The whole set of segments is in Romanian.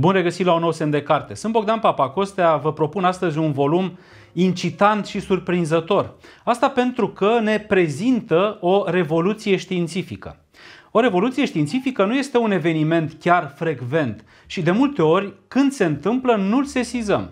Bun regăsit la un nou semn de carte. Sunt Bogdan Papacostea, vă propun astăzi un volum incitant și surprinzător. Asta pentru că ne prezintă o revoluție științifică. O revoluție științifică nu este un eveniment chiar frecvent și de multe ori, când se întâmplă, nu-l sesizăm.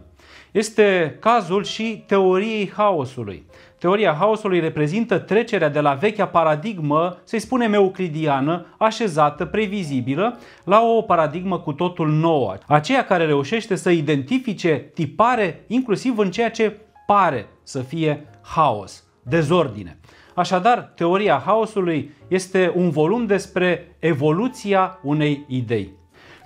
Este cazul și teoriei haosului. Teoria haosului reprezintă trecerea de la vechea paradigmă, să-i spunem euclidiană, așezată, previzibilă, la o paradigmă cu totul nouă. Aceea care reușește să identifice tipare inclusiv în ceea ce pare să fie haos, dezordine. Așadar, teoria haosului este un volum despre evoluția unei idei.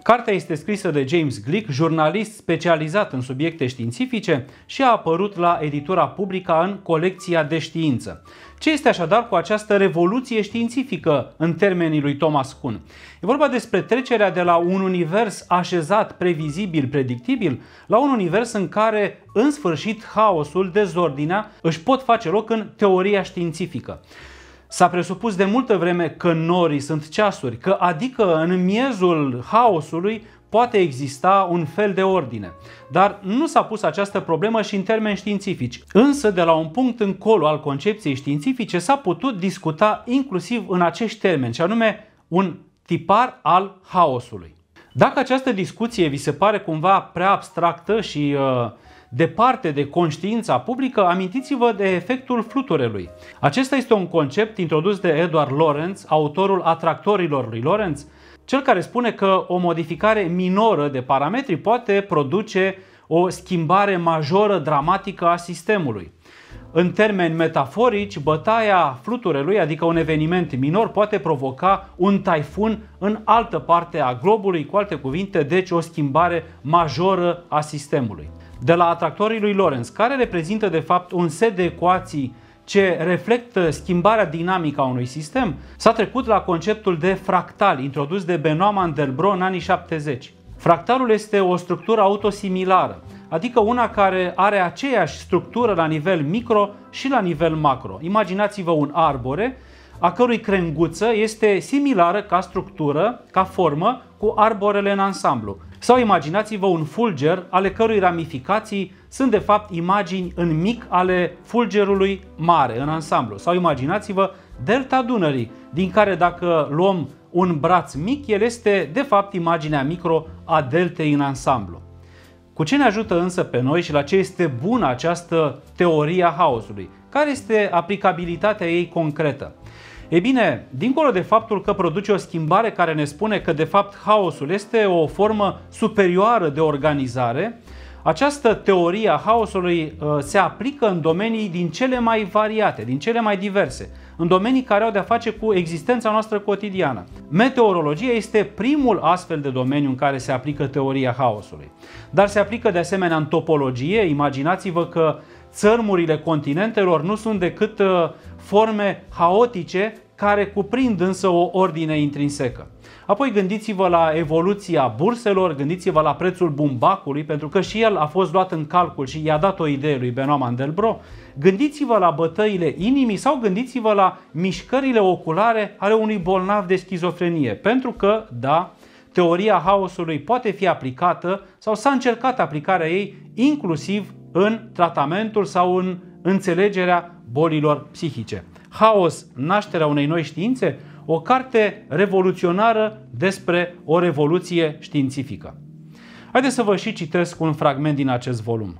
Cartea este scrisă de James Glick, jurnalist specializat în subiecte științifice și a apărut la editura Publică în Colecția de Știință. Ce este așadar cu această revoluție științifică în termenii lui Thomas Kuhn? E vorba despre trecerea de la un univers așezat, previzibil, predictibil, la un univers în care, în sfârșit, haosul, dezordinea își pot face loc în teoria științifică. S-a presupus de multă vreme că norii sunt ceasuri, că adică în miezul haosului poate exista un fel de ordine. Dar nu s-a pus această problemă și în termeni științifici. Însă, de la un punct încolo al concepției științifice s-a putut discuta inclusiv în acești termeni, și anume un tipar al haosului. Dacă această discuție vi se pare cumva prea abstractă și uh, departe de conștiința publică, amintiți-vă de efectul fluturelui. Acesta este un concept introdus de Edward Lorenz, autorul atractorilor lui Lorenz, cel care spune că o modificare minoră de parametri poate produce o schimbare majoră dramatică a sistemului. În termeni metaforici, bătaia fluturelui, adică un eveniment minor, poate provoca un taifun în altă parte a globului, cu alte cuvinte, deci o schimbare majoră a sistemului de la atractorii lui Lorenz, care reprezintă de fapt un set de ecuații ce reflectă schimbarea dinamică a unui sistem, s-a trecut la conceptul de fractal, introdus de Benoît Mandelbrot în anii 70. Fractalul este o structură autosimilară, adică una care are aceeași structură la nivel micro și la nivel macro. Imaginați-vă un arbore a cărui crenguță este similară ca structură, ca formă, cu arborele în ansamblu. Sau imaginați-vă un fulger ale cărui ramificații sunt de fapt imagini în mic ale fulgerului mare, în ansamblu. Sau imaginați-vă delta Dunării, din care dacă luăm un braț mic, el este de fapt imaginea micro a deltei în ansamblu. Cu ce ne ajută însă pe noi și la ce este bună această teorie a haosului? Care este aplicabilitatea ei concretă? E bine, dincolo de faptul că produce o schimbare care ne spune că de fapt haosul este o formă superioară de organizare, această teorie a haosului uh, se aplică în domenii din cele mai variate, din cele mai diverse, în domenii care au de-a face cu existența noastră cotidiană. Meteorologia este primul astfel de domeniu în care se aplică teoria haosului, dar se aplică de asemenea în topologie. Imaginați-vă că țărmurile continentelor nu sunt decât uh, forme haotice care cuprind însă o ordine intrinsecă. Apoi gândiți-vă la evoluția burselor, gândiți-vă la prețul bumbacului, pentru că și el a fost luat în calcul și i-a dat o idee lui Benoît Mandelbro. Gândiți-vă la bătăile inimii sau gândiți-vă la mișcările oculare ale unui bolnav de schizofrenie, pentru că, da, teoria haosului poate fi aplicată sau s-a încercat aplicarea ei inclusiv în tratamentul sau în înțelegerea bolilor psihice. Haos, nașterea unei noi științe, o carte revoluționară despre o revoluție științifică. Haideți să vă și citesc un fragment din acest volum.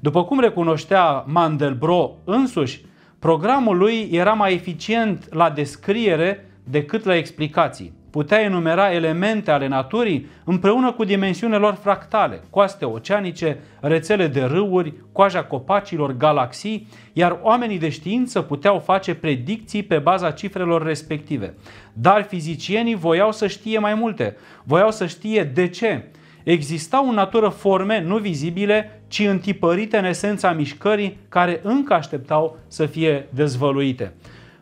După cum recunoștea Mandelbrot însuși, programul lui era mai eficient la descriere decât la explicații. Putea enumera elemente ale naturii împreună cu dimensiunile lor fractale, coaste oceanice, rețele de râuri, coaja copacilor, galaxii, iar oamenii de știință puteau face predicții pe baza cifrelor respective. Dar fizicienii voiau să știe mai multe, voiau să știe de ce, existau în natură forme nu vizibile, ci întipărite în esența mișcării, care încă așteptau să fie dezvăluite.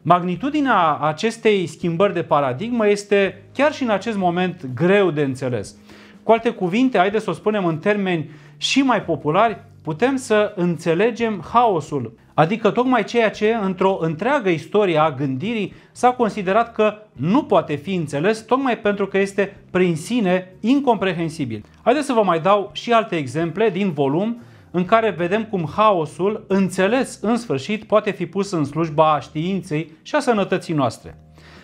Magnitudinea acestei schimbări de paradigmă este chiar și în acest moment greu de înțeles. Cu alte cuvinte, haideți să o spunem în termeni și mai populari, putem să înțelegem haosul, adică tocmai ceea ce într-o întreagă istorie a gândirii s-a considerat că nu poate fi înțeles tocmai pentru că este prin sine incomprehensibil. Haideți să vă mai dau și alte exemple din volum în care vedem cum haosul, înțeles în sfârșit, poate fi pus în slujba științei și a sănătății noastre.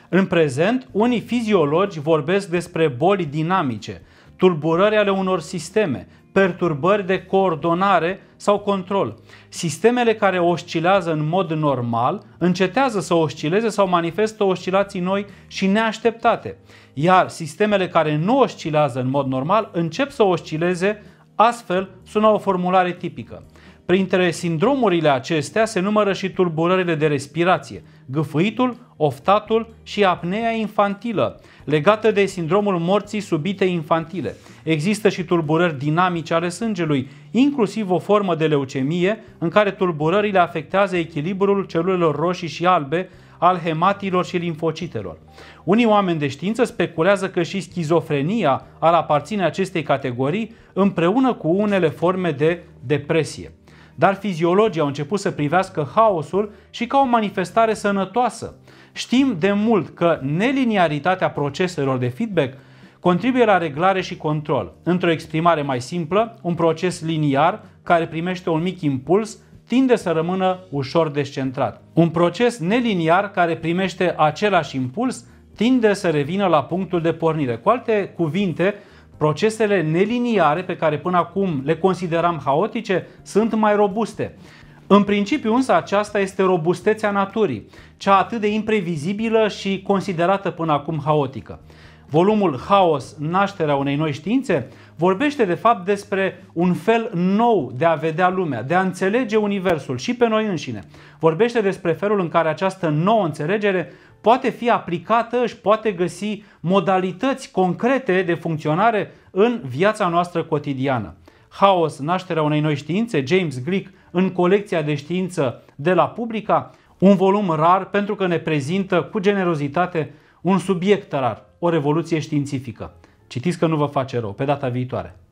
În prezent, unii fiziologi vorbesc despre boli dinamice, tulburări ale unor sisteme, perturbări de coordonare sau control. Sistemele care oscilează în mod normal încetează să oscileze sau manifestă oscilații noi și neașteptate, iar sistemele care nu oscilează în mod normal încep să oscileze Astfel, sună o formulare tipică. Printre sindromurile acestea se numără și tulburările de respirație, gâfâitul, oftatul și apnea infantilă, legată de sindromul morții subite infantile. Există și tulburări dinamice ale sângelui, inclusiv o formă de leucemie în care tulburările afectează echilibrul celulelor roșii și albe, al hematilor și limfocitelor. Unii oameni de știință speculează că și schizofrenia ar aparține acestei categorii împreună cu unele forme de depresie. Dar fiziologii au început să privească haosul și ca o manifestare sănătoasă. Știm de mult că neliniaritatea proceselor de feedback contribuie la reglare și control. Într-o exprimare mai simplă, un proces liniar care primește un mic impuls tinde să rămână ușor descentrat. Un proces neliniar care primește același impuls tinde să revină la punctul de pornire. Cu alte cuvinte, procesele neliniare pe care până acum le consideram haotice sunt mai robuste. În principiu însă aceasta este robustețea naturii, cea atât de imprevizibilă și considerată până acum haotică. Volumul Haos, nașterea unei noi științe, vorbește de fapt despre un fel nou de a vedea lumea, de a înțelege universul și pe noi înșine. Vorbește despre felul în care această nouă înțelegere poate fi aplicată, și poate găsi modalități concrete de funcționare în viața noastră cotidiană. Haos, nașterea unei noi științe, James Glick în colecția de știință de la Publica, un volum rar pentru că ne prezintă cu generozitate un subiect rar, o revoluție științifică. Citiți că nu vă face rău. Pe data viitoare!